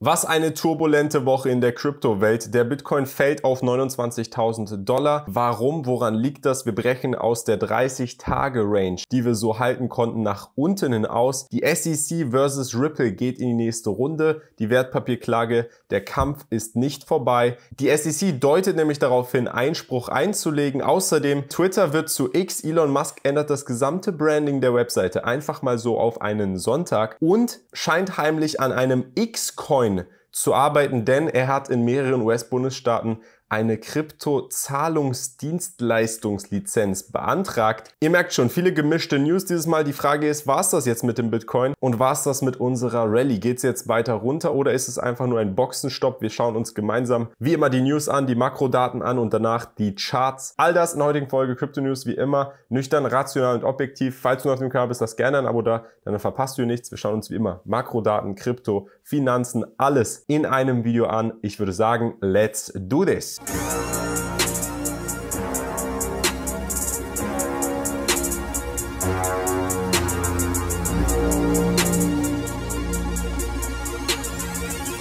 Was eine turbulente Woche in der Kryptowelt. Der Bitcoin fällt auf 29.000 Dollar. Warum? Woran liegt das? Wir brechen aus der 30-Tage-Range, die wir so halten konnten, nach unten hin aus. Die SEC versus Ripple geht in die nächste Runde. Die Wertpapierklage, der Kampf ist nicht vorbei. Die SEC deutet nämlich darauf hin, Einspruch einzulegen. Außerdem, Twitter wird zu X. Elon Musk ändert das gesamte Branding der Webseite einfach mal so auf einen Sonntag und scheint heimlich an einem X-Coin 9 zu arbeiten, denn er hat in mehreren US-Bundesstaaten eine Krypto-Zahlungsdienstleistungslizenz beantragt. Ihr merkt schon, viele gemischte News dieses Mal. Die Frage ist, war es das jetzt mit dem Bitcoin und war es das mit unserer Rallye? Geht es jetzt weiter runter oder ist es einfach nur ein Boxenstopp? Wir schauen uns gemeinsam wie immer die News an, die Makrodaten an und danach die Charts. All das in der heutigen Folge Crypto News wie immer. Nüchtern, rational und objektiv. Falls du noch auf dem Kanal bist, lass gerne ein Abo da, dann verpasst du nichts. Wir schauen uns wie immer Makrodaten, Krypto, Finanzen, alles in einem Video an. Ich würde sagen, let's do this.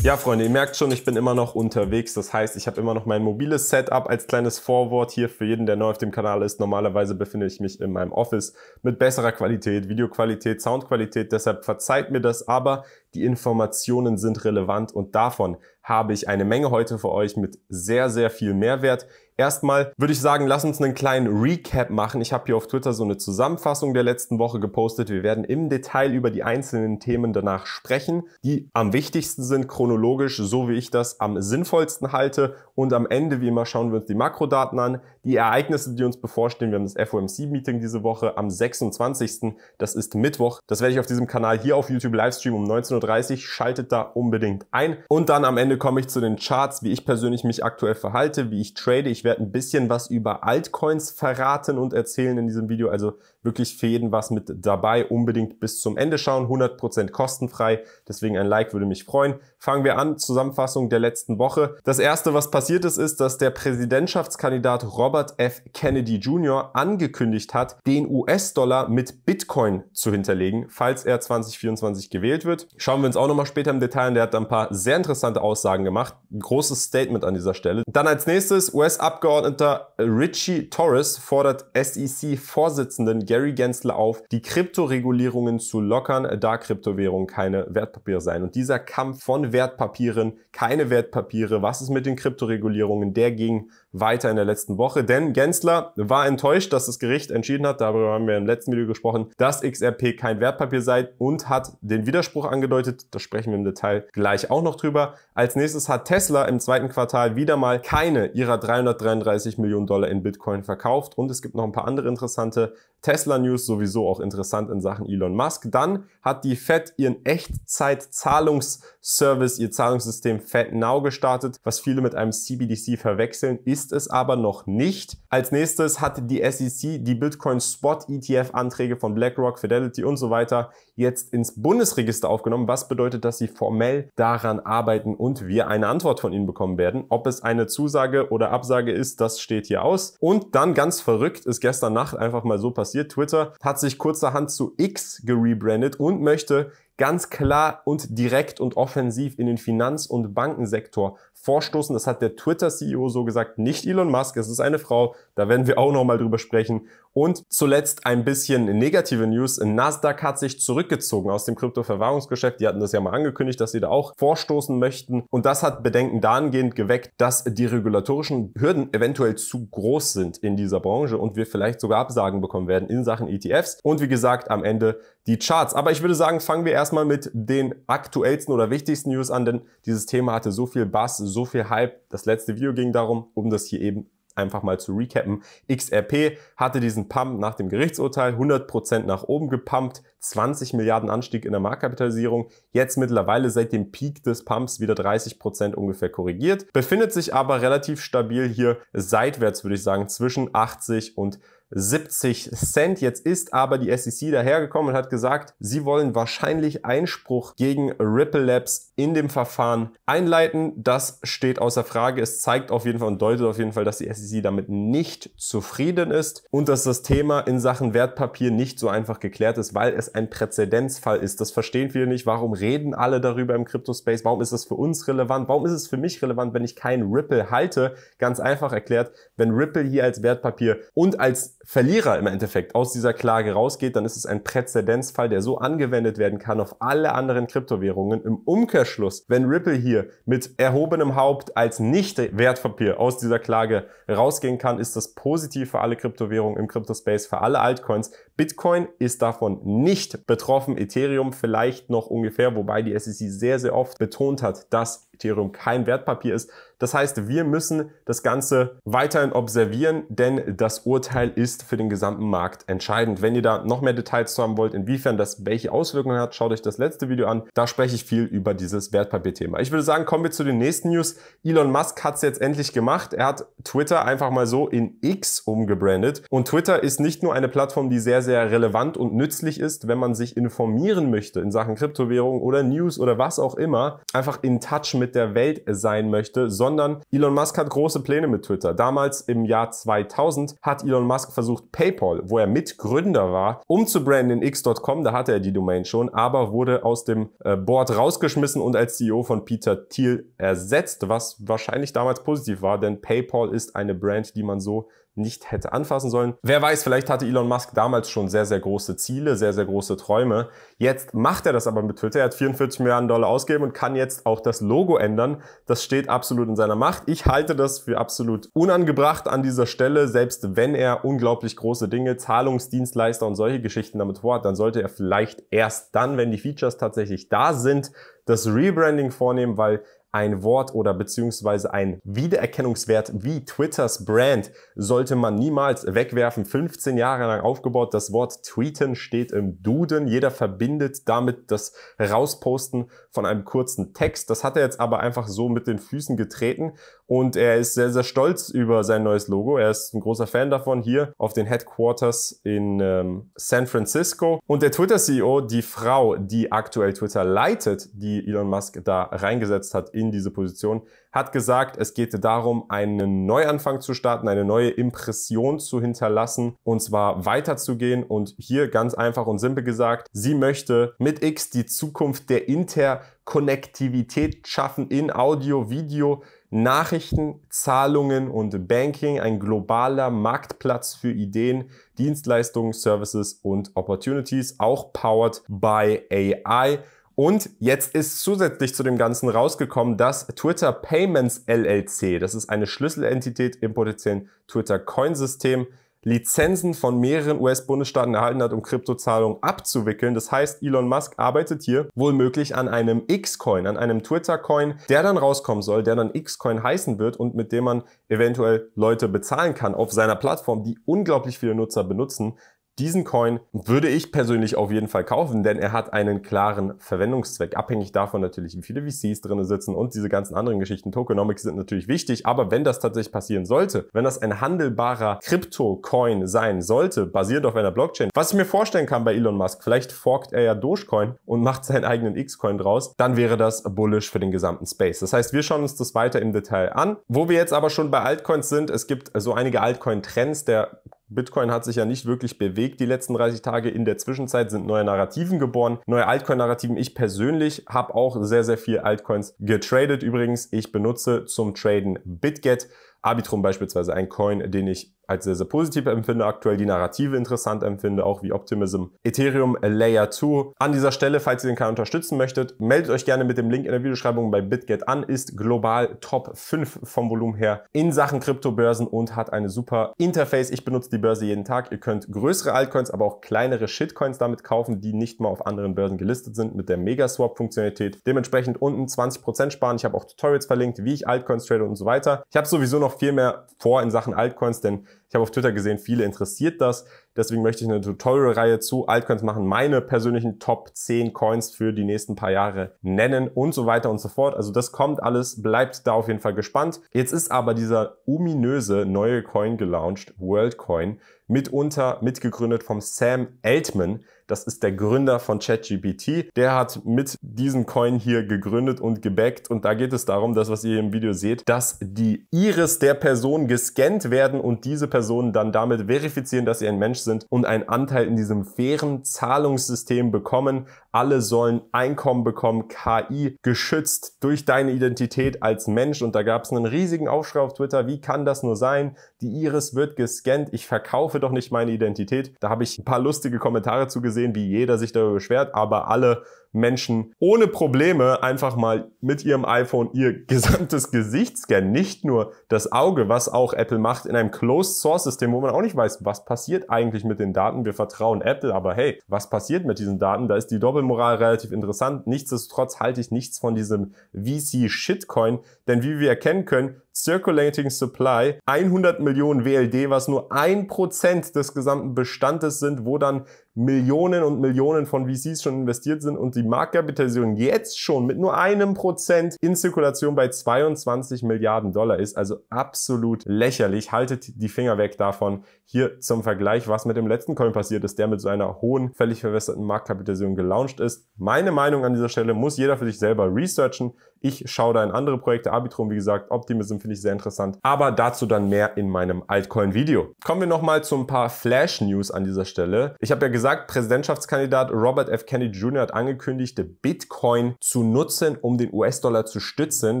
Ja, Freunde, ihr merkt schon, ich bin immer noch unterwegs. Das heißt, ich habe immer noch mein mobiles Setup als kleines Vorwort hier für jeden, der neu auf dem Kanal ist. Normalerweise befinde ich mich in meinem Office mit besserer Qualität, Videoqualität, Soundqualität. Deshalb verzeiht mir das, aber die Informationen sind relevant und davon habe ich eine Menge heute für euch mit sehr, sehr viel Mehrwert. Erstmal würde ich sagen, lass uns einen kleinen Recap machen. Ich habe hier auf Twitter so eine Zusammenfassung der letzten Woche gepostet. Wir werden im Detail über die einzelnen Themen danach sprechen, die am wichtigsten sind, chronologisch, so wie ich das am sinnvollsten halte. Und am Ende, wie immer, schauen wir uns die Makrodaten an. Die Ereignisse, die uns bevorstehen, wir haben das FOMC-Meeting diese Woche am 26. Das ist Mittwoch. Das werde ich auf diesem Kanal hier auf YouTube Livestream um 19.30 Uhr. Schaltet da unbedingt ein. Und dann am Ende komme ich zu den Charts, wie ich persönlich mich aktuell verhalte, wie ich trade. Ich werde ein bisschen was über Altcoins verraten und erzählen in diesem Video. Also wirklich für jeden was mit dabei. Unbedingt bis zum Ende schauen, 100% kostenfrei. Deswegen ein Like würde mich freuen. Fangen wir an, Zusammenfassung der letzten Woche. Das erste, was passiert ist, ist, dass der Präsidentschaftskandidat Robert F. Kennedy Jr. angekündigt hat, den US-Dollar mit Bitcoin zu hinterlegen, falls er 2024 gewählt wird. Schauen wir uns auch nochmal später im Detail an. Der hat ein paar sehr interessante Aussagen gemacht. Ein großes Statement an dieser Stelle. Dann als nächstes US-Abgeordneter Richie Torres fordert SEC-Vorsitzenden Gary Gensler auf, die Kryptoregulierungen zu lockern, äh, da Kryptowährungen keine Wertpapiere sein. Und dieser Kampf von Wertpapieren, keine Wertpapiere, was ist mit den Kryptoregulierungen, der ging weiter in der letzten Woche. Denn Gensler war enttäuscht, dass das Gericht entschieden hat, darüber haben wir im letzten Video gesprochen, dass XRP kein Wertpapier sei und hat den Widerspruch angedeutet. Da sprechen wir im Detail gleich auch noch drüber. Als nächstes hat Tesla im zweiten Quartal wieder mal keine ihrer 333 Millionen Dollar in Bitcoin verkauft. Und es gibt noch ein paar andere interessante Tesla-News, sowieso auch interessant in Sachen Elon Musk. Dann hat die Fed ihren Echtzeit-Zahlungsservice, ihr Zahlungssystem FedNow gestartet, was viele mit einem CBDC verwechseln, ist ist es aber noch nicht. Als nächstes hat die SEC die Bitcoin Spot ETF Anträge von BlackRock, Fidelity und so weiter jetzt ins Bundesregister aufgenommen, was bedeutet, dass sie formell daran arbeiten und wir eine Antwort von ihnen bekommen werden. Ob es eine Zusage oder Absage ist, das steht hier aus. Und dann ganz verrückt ist gestern Nacht einfach mal so passiert. Twitter hat sich kurzerhand zu X gerebrandet und möchte ganz klar und direkt und offensiv in den Finanz- und Bankensektor vorstoßen. Das hat der Twitter-CEO so gesagt, nicht Elon Musk, es ist eine Frau, da werden wir auch nochmal drüber sprechen. Und zuletzt ein bisschen negative News. Nasdaq hat sich zurückgezogen aus dem Kryptoverwahrungsgeschäft. Die hatten das ja mal angekündigt, dass sie da auch vorstoßen möchten. Und das hat Bedenken dahingehend geweckt, dass die regulatorischen Hürden eventuell zu groß sind in dieser Branche und wir vielleicht sogar Absagen bekommen werden in Sachen ETFs. Und wie gesagt, am Ende die Charts. Aber ich würde sagen, fangen wir erstmal mit den aktuellsten oder wichtigsten News an, denn dieses Thema hatte so viel Bass, so viel Hype. Das letzte Video ging darum, um das hier eben einfach mal zu recappen. XRP hatte diesen Pump nach dem Gerichtsurteil 100% nach oben gepumpt, 20 Milliarden Anstieg in der Marktkapitalisierung, jetzt mittlerweile seit dem Peak des Pumps wieder 30% ungefähr korrigiert, befindet sich aber relativ stabil hier seitwärts, würde ich sagen, zwischen 80 und 70 Cent. Jetzt ist aber die SEC dahergekommen und hat gesagt, sie wollen wahrscheinlich Einspruch gegen Ripple Labs in dem Verfahren einleiten. Das steht außer Frage. Es zeigt auf jeden Fall und deutet auf jeden Fall, dass die SEC damit nicht zufrieden ist und dass das Thema in Sachen Wertpapier nicht so einfach geklärt ist, weil es ein Präzedenzfall ist. Das verstehen wir nicht. Warum reden alle darüber im Crypto-Space? Warum ist das für uns relevant? Warum ist es für mich relevant, wenn ich keinen Ripple halte? Ganz einfach erklärt, wenn Ripple hier als Wertpapier und als Verlierer im Endeffekt aus dieser Klage rausgeht, dann ist es ein Präzedenzfall, der so angewendet werden kann auf alle anderen Kryptowährungen im Umkehrschluss Umkehrschluss, wenn Ripple hier mit erhobenem Haupt als Nicht-Wertpapier aus dieser Klage rausgehen kann, ist das positiv für alle Kryptowährungen im Kryptospace, für alle Altcoins. Bitcoin ist davon nicht betroffen, Ethereum vielleicht noch ungefähr, wobei die SEC sehr, sehr oft betont hat, dass Kriterium kein Wertpapier ist. Das heißt, wir müssen das Ganze weiterhin observieren, denn das Urteil ist für den gesamten Markt entscheidend. Wenn ihr da noch mehr Details zu haben wollt, inwiefern das welche Auswirkungen hat, schaut euch das letzte Video an. Da spreche ich viel über dieses Wertpapierthema. Ich würde sagen, kommen wir zu den nächsten News. Elon Musk hat es jetzt endlich gemacht. Er hat Twitter einfach mal so in X umgebrandet. Und Twitter ist nicht nur eine Plattform, die sehr, sehr relevant und nützlich ist, wenn man sich informieren möchte in Sachen Kryptowährung oder News oder was auch immer. Einfach in Touch mit mit der Welt sein möchte, sondern Elon Musk hat große Pläne mit Twitter. Damals im Jahr 2000 hat Elon Musk versucht, PayPal, wo er Mitgründer war, umzubranden in x.com, da hatte er die Domain schon, aber wurde aus dem äh, Board rausgeschmissen und als CEO von Peter Thiel ersetzt, was wahrscheinlich damals positiv war, denn PayPal ist eine Brand, die man so nicht hätte anfassen sollen. Wer weiß, vielleicht hatte Elon Musk damals schon sehr, sehr große Ziele, sehr, sehr große Träume. Jetzt macht er das aber mit Twitter. Er hat 44 Milliarden Dollar ausgegeben und kann jetzt auch das Logo ändern. Das steht absolut in seiner Macht. Ich halte das für absolut unangebracht an dieser Stelle. Selbst wenn er unglaublich große Dinge, Zahlungsdienstleister und solche Geschichten damit vorhat, dann sollte er vielleicht erst dann, wenn die Features tatsächlich da sind, das Rebranding vornehmen, weil ein Wort oder beziehungsweise ein Wiedererkennungswert wie Twitters Brand sollte man niemals wegwerfen. 15 Jahre lang aufgebaut. Das Wort tweeten steht im Duden. Jeder verbindet damit das Rausposten von einem kurzen Text. Das hat er jetzt aber einfach so mit den Füßen getreten und er ist sehr, sehr stolz über sein neues Logo. Er ist ein großer Fan davon hier auf den Headquarters in ähm, San Francisco. Und der Twitter-CEO, die Frau, die aktuell Twitter leitet, die Elon Musk da reingesetzt hat in diese Position, hat gesagt, es geht darum, einen Neuanfang zu starten, eine neue Impression zu hinterlassen und zwar weiterzugehen. Und hier ganz einfach und simpel gesagt, sie möchte mit X die Zukunft der Interkonnektivität schaffen in Audio, Video, Nachrichten, Zahlungen und Banking ein globaler Marktplatz für Ideen, Dienstleistungen, Services und Opportunities, auch powered by AI. Und jetzt ist zusätzlich zu dem Ganzen rausgekommen, dass Twitter Payments LLC, das ist eine Schlüsselentität im potenziellen Twitter Coin System, Lizenzen von mehreren US-Bundesstaaten erhalten hat, um Kryptozahlungen abzuwickeln. Das heißt, Elon Musk arbeitet hier wohlmöglich an einem X-Coin, an einem Twitter-Coin, der dann rauskommen soll, der dann X-Coin heißen wird und mit dem man eventuell Leute bezahlen kann auf seiner Plattform, die unglaublich viele Nutzer benutzen. Diesen Coin würde ich persönlich auf jeden Fall kaufen, denn er hat einen klaren Verwendungszweck. Abhängig davon natürlich, wie viele VCs drin sitzen und diese ganzen anderen Geschichten. Tokenomics sind natürlich wichtig, aber wenn das tatsächlich passieren sollte, wenn das ein handelbarer Krypto-Coin sein sollte, basierend auf einer Blockchain, was ich mir vorstellen kann bei Elon Musk, vielleicht forkt er ja Dogecoin und macht seinen eigenen X-Coin draus, dann wäre das bullish für den gesamten Space. Das heißt, wir schauen uns das weiter im Detail an. Wo wir jetzt aber schon bei Altcoins sind, es gibt so einige Altcoin-Trends. Der Bitcoin hat sich ja nicht wirklich bewegt die letzten 30 Tage. In der Zwischenzeit sind neue Narrativen geboren, neue Altcoin-Narrativen. Ich persönlich habe auch sehr, sehr viel Altcoins getradet. Übrigens, ich benutze zum Traden BitGet. Arbitrum beispielsweise ein Coin, den ich als sehr, sehr positiv empfinde, aktuell die Narrative interessant empfinde, auch wie Optimism Ethereum äh, Layer 2. An dieser Stelle, falls ihr den Kanal unterstützen möchtet, meldet euch gerne mit dem Link in der Videobeschreibung bei BitGet an, ist global Top 5 vom Volumen her in Sachen Kryptobörsen und hat eine super Interface. Ich benutze die Börse jeden Tag. Ihr könnt größere Altcoins, aber auch kleinere Shitcoins damit kaufen, die nicht mal auf anderen Börsen gelistet sind mit der Megaswap-Funktionalität. Dementsprechend unten 20% sparen. Ich habe auch Tutorials verlinkt, wie ich Altcoins trade und so weiter. Ich habe sowieso noch viel mehr vor in Sachen Altcoins, denn ich habe auf Twitter gesehen, viele interessiert das. Deswegen möchte ich eine Tutorial-Reihe zu Altcoins machen, meine persönlichen Top 10 Coins für die nächsten paar Jahre nennen und so weiter und so fort. Also das kommt alles, bleibt da auf jeden Fall gespannt. Jetzt ist aber dieser ominöse neue Coin gelauncht, WorldCoin, mitunter mitgegründet vom Sam Altman. Das ist der Gründer von ChatGPT. Der hat mit diesem Coin hier gegründet und gebackt. Und da geht es darum, das, was ihr im Video seht, dass die Iris der Person gescannt werden und diese Personen dann damit verifizieren, dass sie ein Mensch sind und einen Anteil in diesem fairen Zahlungssystem bekommen. Alle sollen Einkommen bekommen, KI geschützt durch deine Identität als Mensch. Und da gab es einen riesigen Aufschrei auf Twitter. Wie kann das nur sein? Die Iris wird gescannt. Ich verkaufe doch nicht meine Identität. Da habe ich ein paar lustige Kommentare zu gesehen, wie jeder sich darüber beschwert, aber alle Menschen ohne Probleme einfach mal mit ihrem iPhone ihr gesamtes Gesicht scannen. Nicht nur das Auge, was auch Apple macht in einem Closed Source System, wo man auch nicht weiß, was passiert eigentlich mit den Daten. Wir vertrauen Apple, aber hey, was passiert mit diesen Daten? Da ist die Doppelmoral relativ interessant. Nichtsdestotrotz halte ich nichts von diesem VC Shitcoin, denn wie wir erkennen können, Circulating Supply 100 Millionen WLD, was nur ein Prozent des gesamten Bestandes sind, wo dann Millionen und Millionen von VCs schon investiert sind und die Marktkapitalisierung jetzt schon mit nur einem Prozent in Zirkulation bei 22 Milliarden Dollar ist. Also absolut lächerlich. Haltet die Finger weg davon. Hier zum Vergleich, was mit dem letzten Coin passiert ist, der mit so einer hohen, völlig verwässerten Marktkapitalisierung gelauncht ist. Meine Meinung an dieser Stelle muss jeder für sich selber researchen. Ich schaue da in andere Projekte. Arbitrum, wie gesagt, Optimism finde ich sehr interessant. Aber dazu dann mehr in meinem Altcoin-Video. Kommen wir nochmal zu ein paar Flash-News an dieser Stelle. Ich habe ja gesagt, Präsidentschaftskandidat Robert F. Kennedy Jr. hat angekündigt, Bitcoin zu nutzen, um den US-Dollar zu stützen.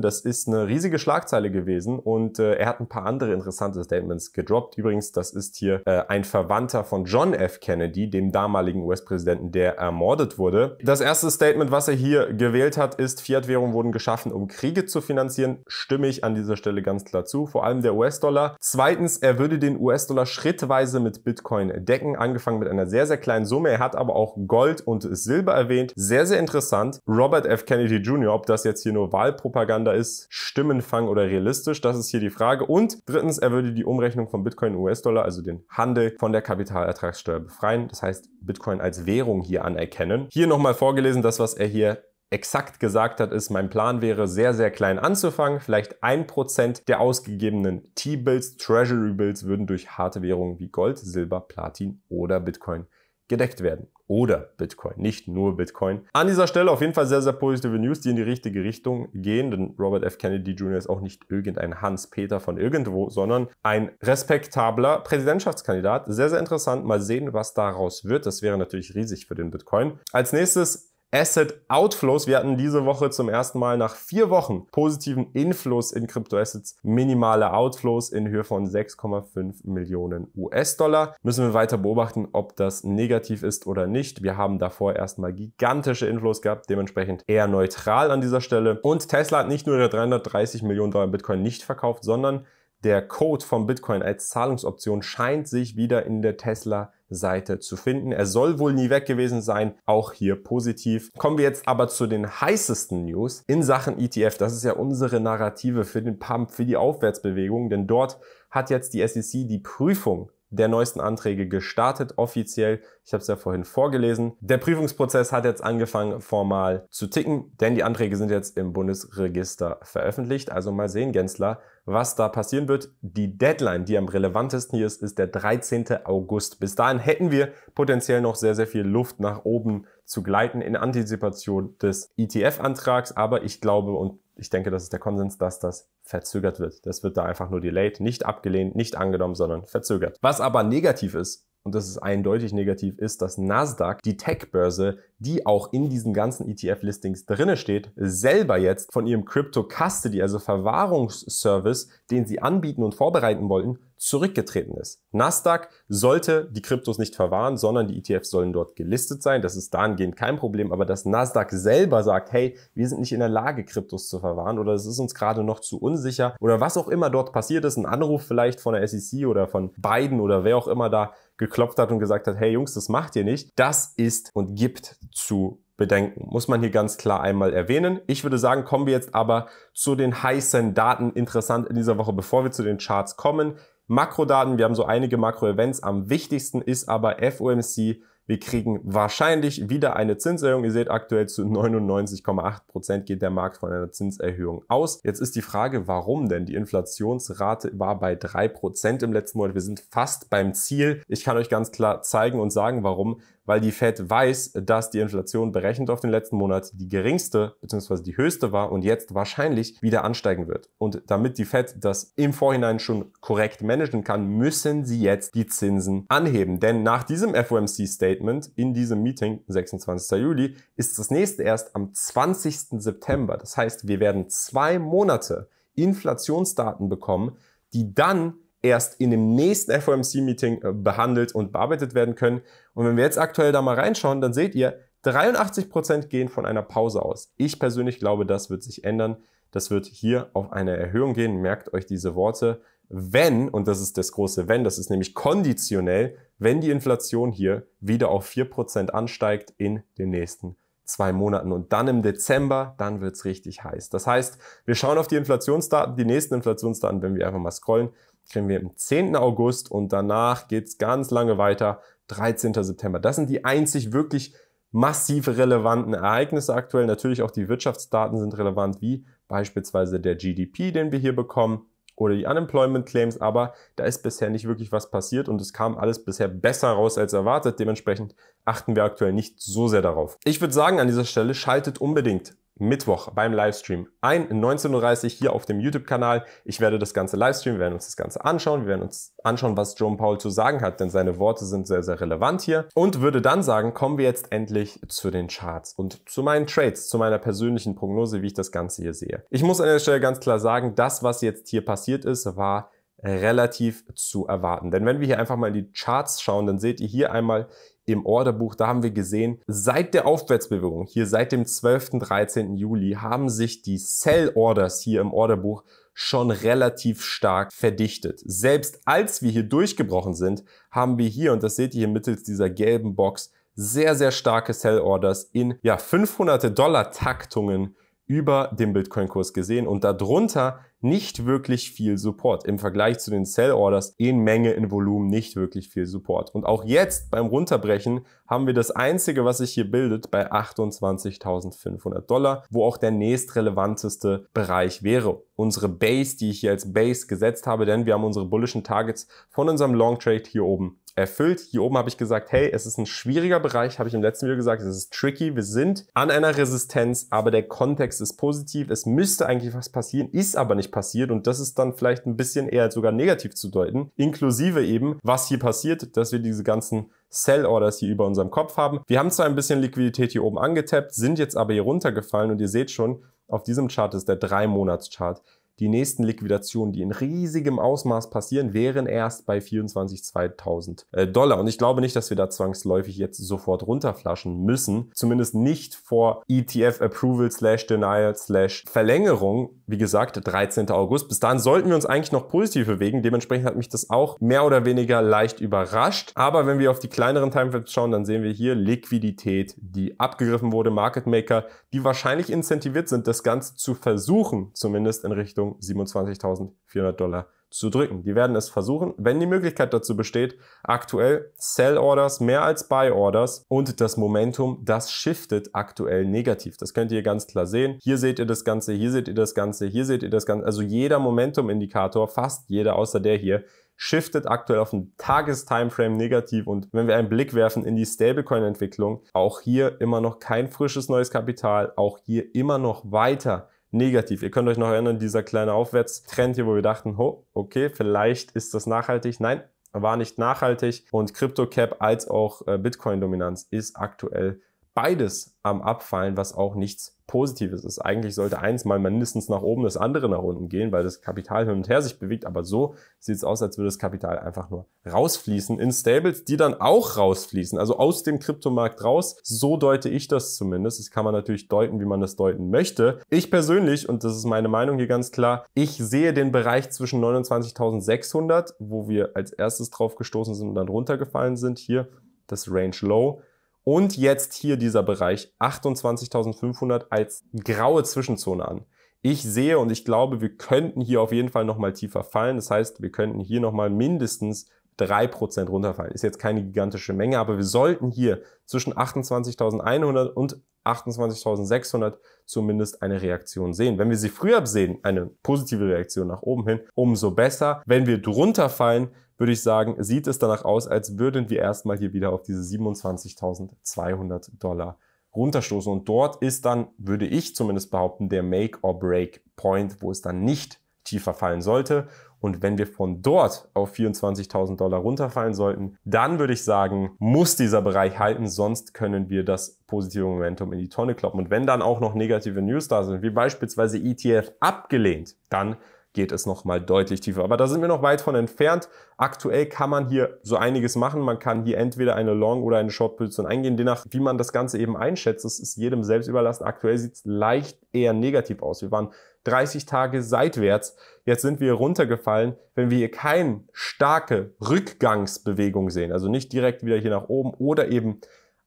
Das ist eine riesige Schlagzeile gewesen und äh, er hat ein paar andere interessante Statements gedroppt. Übrigens, das ist hier äh, ein Verwandter von John F. Kennedy, dem damaligen US-Präsidenten, der ermordet wurde. Das erste Statement, was er hier gewählt hat, ist, Fiat-Währungen wurden geschaffen schaffen, um Kriege zu finanzieren, stimme ich an dieser Stelle ganz klar zu. Vor allem der US-Dollar. Zweitens, er würde den US-Dollar schrittweise mit Bitcoin decken, angefangen mit einer sehr, sehr kleinen Summe. Er hat aber auch Gold und Silber erwähnt. Sehr, sehr interessant. Robert F. Kennedy Jr., ob das jetzt hier nur Wahlpropaganda ist, Stimmenfang oder realistisch, das ist hier die Frage. Und drittens, er würde die Umrechnung von Bitcoin US-Dollar, also den Handel von der Kapitalertragssteuer befreien. Das heißt, Bitcoin als Währung hier anerkennen. Hier nochmal vorgelesen, das, was er hier exakt gesagt hat, ist, mein Plan wäre, sehr, sehr klein anzufangen. Vielleicht ein Prozent der ausgegebenen T-Bills, Treasury-Bills würden durch harte Währungen wie Gold, Silber, Platin oder Bitcoin gedeckt werden. Oder Bitcoin, nicht nur Bitcoin. An dieser Stelle auf jeden Fall sehr, sehr positive News, die in die richtige Richtung gehen, denn Robert F. Kennedy Jr. ist auch nicht irgendein Hans-Peter von irgendwo, sondern ein respektabler Präsidentschaftskandidat. Sehr, sehr interessant. Mal sehen, was daraus wird. Das wäre natürlich riesig für den Bitcoin. Als nächstes Asset Outflows. Wir hatten diese Woche zum ersten Mal nach vier Wochen positiven Inflows in Kryptoassets, minimale Outflows in Höhe von 6,5 Millionen US-Dollar. Müssen wir weiter beobachten, ob das negativ ist oder nicht. Wir haben davor erstmal gigantische Inflows gehabt, dementsprechend eher neutral an dieser Stelle. Und Tesla hat nicht nur ihre 330 Millionen Dollar Bitcoin nicht verkauft, sondern der Code vom Bitcoin als Zahlungsoption scheint sich wieder in der Tesla Seite zu finden. Er soll wohl nie weg gewesen sein, auch hier positiv. Kommen wir jetzt aber zu den heißesten News in Sachen ETF. Das ist ja unsere Narrative für den Pump, für die Aufwärtsbewegung, denn dort hat jetzt die SEC die Prüfung der neuesten Anträge gestartet, offiziell. Ich habe es ja vorhin vorgelesen. Der Prüfungsprozess hat jetzt angefangen, formal zu ticken, denn die Anträge sind jetzt im Bundesregister veröffentlicht. Also mal sehen, Gensler, was da passieren wird. Die Deadline, die am relevantesten hier ist, ist der 13. August. Bis dahin hätten wir potenziell noch sehr, sehr viel Luft nach oben zu gleiten in Antizipation des ETF-Antrags. Aber ich glaube und ich denke, das ist der Konsens, dass das verzögert wird. Das wird da einfach nur delayed, nicht abgelehnt, nicht angenommen, sondern verzögert. Was aber negativ ist, und das ist eindeutig negativ, ist, dass Nasdaq, die Tech-Börse, die auch in diesen ganzen ETF-Listings drinne steht, selber jetzt von ihrem Crypto Custody, also Verwahrungsservice, den sie anbieten und vorbereiten wollten, zurückgetreten ist. Nasdaq sollte die Kryptos nicht verwahren, sondern die ETFs sollen dort gelistet sein. Das ist dahingehend kein Problem. Aber dass Nasdaq selber sagt, hey, wir sind nicht in der Lage, Kryptos zu verwahren oder es ist uns gerade noch zu unsicher oder was auch immer dort passiert ist, ein Anruf vielleicht von der SEC oder von Biden oder wer auch immer da geklopft hat und gesagt hat, hey Jungs, das macht ihr nicht. Das ist und gibt zu bedenken. Muss man hier ganz klar einmal erwähnen. Ich würde sagen, kommen wir jetzt aber zu den heißen Daten interessant in dieser Woche. Bevor wir zu den Charts kommen, Makrodaten, wir haben so einige Makro-Events. Am wichtigsten ist aber FOMC. Wir kriegen wahrscheinlich wieder eine Zinserhöhung. Ihr seht aktuell zu 99,8 Prozent geht der Markt von einer Zinserhöhung aus. Jetzt ist die Frage, warum denn? Die Inflationsrate war bei drei Prozent im letzten Monat. Wir sind fast beim Ziel. Ich kann euch ganz klar zeigen und sagen, warum weil die Fed weiß, dass die Inflation berechnet auf den letzten Monat die geringste bzw. die höchste war und jetzt wahrscheinlich wieder ansteigen wird. Und damit die Fed das im Vorhinein schon korrekt managen kann, müssen sie jetzt die Zinsen anheben. Denn nach diesem FOMC-Statement in diesem Meeting, 26. Juli, ist das nächste erst am 20. September. Das heißt, wir werden zwei Monate Inflationsdaten bekommen, die dann erst in dem nächsten FOMC-Meeting äh, behandelt und bearbeitet werden können. Und wenn wir jetzt aktuell da mal reinschauen, dann seht ihr, 83% Prozent gehen von einer Pause aus. Ich persönlich glaube, das wird sich ändern. Das wird hier auf eine Erhöhung gehen. Merkt euch diese Worte. Wenn, und das ist das große Wenn, das ist nämlich konditionell, wenn die Inflation hier wieder auf 4% ansteigt in den nächsten zwei Monaten. Und dann im Dezember, dann wird es richtig heiß. Das heißt, wir schauen auf die Inflationsdaten, die nächsten Inflationsdaten, wenn wir einfach mal scrollen kriegen wir am 10. August und danach geht's ganz lange weiter, 13. September. Das sind die einzig wirklich massiv relevanten Ereignisse aktuell. Natürlich auch die Wirtschaftsdaten sind relevant, wie beispielsweise der GDP, den wir hier bekommen oder die Unemployment Claims, aber da ist bisher nicht wirklich was passiert und es kam alles bisher besser raus als erwartet. Dementsprechend achten wir aktuell nicht so sehr darauf. Ich würde sagen, an dieser Stelle schaltet unbedingt Mittwoch beim Livestream ein, 19.30 Uhr hier auf dem YouTube-Kanal. Ich werde das Ganze livestreamen, wir werden uns das Ganze anschauen, wir werden uns anschauen, was John Paul zu sagen hat, denn seine Worte sind sehr, sehr relevant hier. Und würde dann sagen, kommen wir jetzt endlich zu den Charts und zu meinen Trades, zu meiner persönlichen Prognose, wie ich das Ganze hier sehe. Ich muss an der Stelle ganz klar sagen, das, was jetzt hier passiert ist, war relativ zu erwarten. Denn wenn wir hier einfach mal in die Charts schauen, dann seht ihr hier einmal im Orderbuch, da haben wir gesehen, seit der Aufwärtsbewegung, hier seit dem 12. 13. Juli, haben sich die Sell-Orders hier im Orderbuch schon relativ stark verdichtet. Selbst als wir hier durchgebrochen sind, haben wir hier, und das seht ihr hier mittels dieser gelben Box, sehr, sehr starke Sell-Orders in ja, 500 Dollar Taktungen über dem Bitcoin-Kurs gesehen und darunter nicht wirklich viel Support. Im Vergleich zu den Sell-Orders in Menge, in Volumen nicht wirklich viel Support. Und auch jetzt beim Runterbrechen haben wir das Einzige, was sich hier bildet, bei 28.500 Dollar, wo auch der nächstrelevanteste Bereich wäre. Unsere Base, die ich hier als Base gesetzt habe, denn wir haben unsere bullischen Targets von unserem Long Trade hier oben erfüllt. Hier oben habe ich gesagt, hey, es ist ein schwieriger Bereich, habe ich im letzten Video gesagt, es ist tricky. Wir sind an einer Resistenz, aber der Kontext ist positiv. Es müsste eigentlich was passieren, ist aber nicht passiert und das ist dann vielleicht ein bisschen eher sogar negativ zu deuten, inklusive eben, was hier passiert, dass wir diese ganzen Sell-Orders hier über unserem Kopf haben. Wir haben zwar ein bisschen Liquidität hier oben angetappt, sind jetzt aber hier runtergefallen und ihr seht schon, auf diesem Chart ist der 3-Monats-Chart die nächsten Liquidationen, die in riesigem Ausmaß passieren, wären erst bei 24.000 äh, Dollar. Und ich glaube nicht, dass wir da zwangsläufig jetzt sofort runterflaschen müssen. Zumindest nicht vor ETF Approval slash Denial slash Verlängerung. Wie gesagt, 13. August. Bis dahin sollten wir uns eigentlich noch positiv bewegen. Dementsprechend hat mich das auch mehr oder weniger leicht überrascht. Aber wenn wir auf die kleineren Timeframes schauen, dann sehen wir hier Liquidität, die abgegriffen wurde. Market Maker, die wahrscheinlich incentiviert sind, das Ganze zu versuchen, zumindest in Richtung Richtung 27.400 Dollar zu drücken. Die werden es versuchen, wenn die Möglichkeit dazu besteht. Aktuell Sell Orders mehr als Buy Orders und das Momentum, das shiftet aktuell negativ. Das könnt ihr ganz klar sehen. Hier seht ihr das Ganze, hier seht ihr das Ganze, hier seht ihr das Ganze. Also jeder Momentum-Indikator, fast jeder außer der hier, shiftet aktuell auf den Tagestimeframe negativ und wenn wir einen Blick werfen in die Stablecoin-Entwicklung, auch hier immer noch kein frisches neues Kapital, auch hier immer noch weiter negativ. Ihr könnt euch noch erinnern, dieser kleine Aufwärtstrend hier, wo wir dachten, ho, okay, vielleicht ist das nachhaltig. Nein, war nicht nachhaltig und CryptoCap als auch äh, Bitcoin-Dominanz ist aktuell beides am Abfallen, was auch nichts Positives ist. Eigentlich sollte eins mal mindestens nach oben, das andere nach unten gehen, weil das Kapital hin und her sich bewegt. Aber so sieht es aus, als würde das Kapital einfach nur rausfließen in Stables, die dann auch rausfließen, also aus dem Kryptomarkt raus. So deute ich das zumindest. Das kann man natürlich deuten, wie man das deuten möchte. Ich persönlich, und das ist meine Meinung hier ganz klar, ich sehe den Bereich zwischen 29.600, wo wir als erstes drauf gestoßen sind und dann runtergefallen sind, hier das Range Low und jetzt hier dieser Bereich 28.500 als graue Zwischenzone an. Ich sehe und ich glaube, wir könnten hier auf jeden Fall nochmal tiefer fallen. Das heißt, wir könnten hier nochmal mindestens 3% runterfallen. Ist jetzt keine gigantische Menge, aber wir sollten hier zwischen 28.100 und 28.600 zumindest eine Reaktion sehen. Wenn wir sie früher sehen, eine positive Reaktion nach oben hin, umso besser. Wenn wir drunter fallen, würde ich sagen, sieht es danach aus, als würden wir erstmal hier wieder auf diese 27.200 Dollar runterstoßen. Und dort ist dann, würde ich zumindest behaupten, der Make-or-Break-Point, wo es dann nicht tiefer fallen sollte. Und wenn wir von dort auf 24.000 Dollar runterfallen sollten, dann würde ich sagen, muss dieser Bereich halten, sonst können wir das positive Momentum in die Tonne kloppen. Und wenn dann auch noch negative News da sind, wie beispielsweise ETF abgelehnt, dann geht es nochmal deutlich tiefer. Aber da sind wir noch weit von entfernt. Aktuell kann man hier so einiges machen. Man kann hier entweder eine Long- oder eine Short-Position eingehen. Je nach, wie man das Ganze eben einschätzt, das ist jedem selbst überlassen. Aktuell sieht es leicht eher negativ aus. Wir waren 30 Tage seitwärts. Jetzt sind wir runtergefallen. Wenn wir hier keine starke Rückgangsbewegung sehen, also nicht direkt wieder hier nach oben oder eben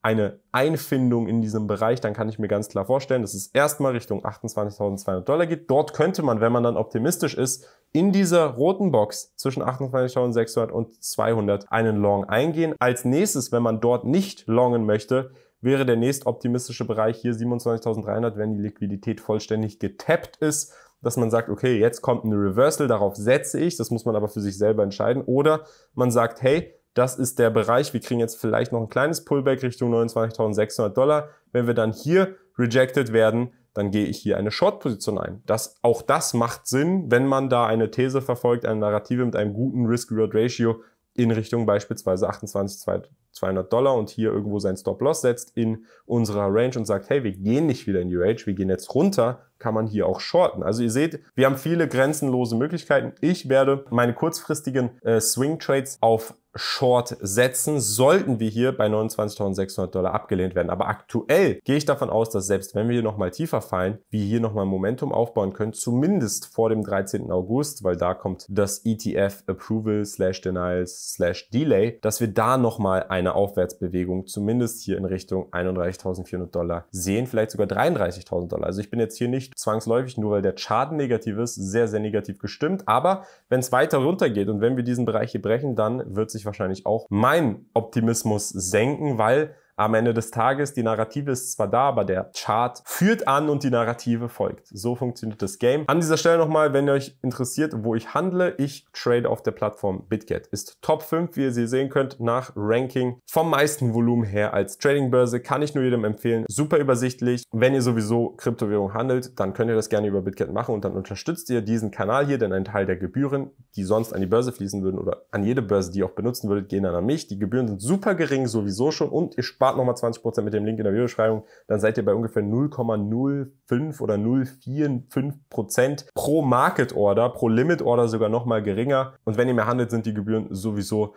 eine Einfindung in diesem Bereich, dann kann ich mir ganz klar vorstellen, dass es erstmal Richtung 28.200 Dollar geht. Dort könnte man, wenn man dann optimistisch ist, in dieser roten Box zwischen 28.600 und 200 einen Long eingehen. Als nächstes, wenn man dort nicht longen möchte, wäre der nächst optimistische Bereich hier 27.300, wenn die Liquidität vollständig getappt ist, dass man sagt, okay, jetzt kommt ein Reversal, darauf setze ich, das muss man aber für sich selber entscheiden. Oder man sagt, hey, das ist der Bereich. Wir kriegen jetzt vielleicht noch ein kleines Pullback Richtung 29.600 Dollar. Wenn wir dann hier rejected werden, dann gehe ich hier eine Short-Position ein. Das, auch das macht Sinn, wenn man da eine These verfolgt, eine Narrative mit einem guten Risk-Reward-Ratio in Richtung beispielsweise 28.200 Dollar und hier irgendwo sein Stop-Loss setzt in unserer Range und sagt, hey, wir gehen nicht wieder in die Range, wir gehen jetzt runter, kann man hier auch shorten. Also ihr seht, wir haben viele grenzenlose Möglichkeiten. Ich werde meine kurzfristigen äh, Swing-Trades auf Short setzen, sollten wir hier bei 29.600 Dollar abgelehnt werden. Aber aktuell gehe ich davon aus, dass selbst wenn wir hier nochmal tiefer fallen, wir hier nochmal Momentum aufbauen können, zumindest vor dem 13. August, weil da kommt das ETF Approval slash Denial slash Delay, dass wir da nochmal eine Aufwärtsbewegung zumindest hier in Richtung 31.400 Dollar sehen, vielleicht sogar 33.000 Dollar. Also ich bin jetzt hier nicht zwangsläufig, nur weil der Chart negativ ist, sehr, sehr negativ gestimmt. Aber wenn es weiter runtergeht und wenn wir diesen Bereich hier brechen, dann wird sich wahrscheinlich auch meinen Optimismus senken, weil am Ende des Tages, die Narrative ist zwar da, aber der Chart führt an und die Narrative folgt. So funktioniert das Game. An dieser Stelle nochmal, wenn ihr euch interessiert, wo ich handle, ich trade auf der Plattform BitGet. Ist Top 5, wie ihr sie sehen könnt, nach Ranking vom meisten Volumen her als Tradingbörse. Kann ich nur jedem empfehlen. Super übersichtlich. Wenn ihr sowieso Kryptowährung handelt, dann könnt ihr das gerne über BitGet machen und dann unterstützt ihr diesen Kanal hier, denn ein Teil der Gebühren, die sonst an die Börse fließen würden oder an jede Börse, die ihr auch benutzen würdet, gehen dann an mich. Die Gebühren sind super gering sowieso schon und ihr spart spart nochmal 20% mit dem Link in der Videobeschreibung, dann seid ihr bei ungefähr 0,05 oder 0,45% pro Market Order, pro Limit Order sogar nochmal geringer. Und wenn ihr mehr handelt, sind die Gebühren sowieso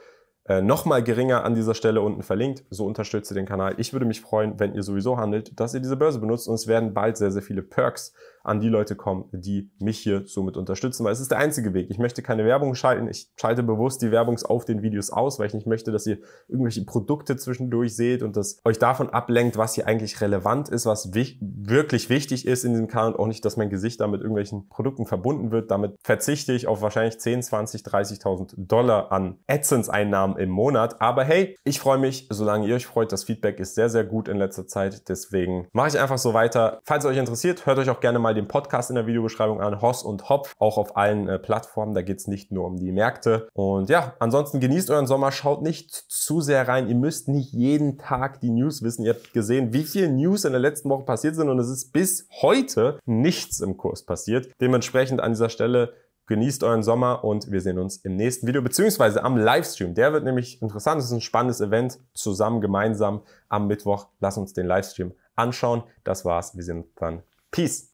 äh, nochmal geringer an dieser Stelle unten verlinkt. So unterstützt ihr den Kanal. Ich würde mich freuen, wenn ihr sowieso handelt, dass ihr diese Börse benutzt und es werden bald sehr, sehr viele Perks an die Leute kommen, die mich hier somit unterstützen, weil es ist der einzige Weg. Ich möchte keine Werbung schalten. Ich schalte bewusst die Werbung auf den Videos aus, weil ich nicht möchte, dass ihr irgendwelche Produkte zwischendurch seht und das euch davon ablenkt, was hier eigentlich relevant ist, was wich wirklich wichtig ist in diesem Kanal und auch nicht, dass mein Gesicht damit irgendwelchen Produkten verbunden wird. Damit verzichte ich auf wahrscheinlich 10, 20, 30.000 Dollar an AdSense-Einnahmen im Monat. Aber hey, ich freue mich, solange ihr euch freut. Das Feedback ist sehr, sehr gut in letzter Zeit. Deswegen mache ich einfach so weiter. Falls es euch interessiert, hört euch auch gerne mal mal den Podcast in der Videobeschreibung an, Hoss und Hopf, auch auf allen äh, Plattformen. Da geht es nicht nur um die Märkte. Und ja, ansonsten genießt euren Sommer, schaut nicht zu sehr rein. Ihr müsst nicht jeden Tag die News wissen. Ihr habt gesehen, wie viele News in der letzten Woche passiert sind und es ist bis heute nichts im Kurs passiert. Dementsprechend an dieser Stelle Genießt euren Sommer und wir sehen uns im nächsten Video, beziehungsweise am Livestream. Der wird nämlich interessant, es ist ein spannendes Event. Zusammen, gemeinsam am Mittwoch. Lass uns den Livestream anschauen. Das war's. Wir sehen uns dann. Peace.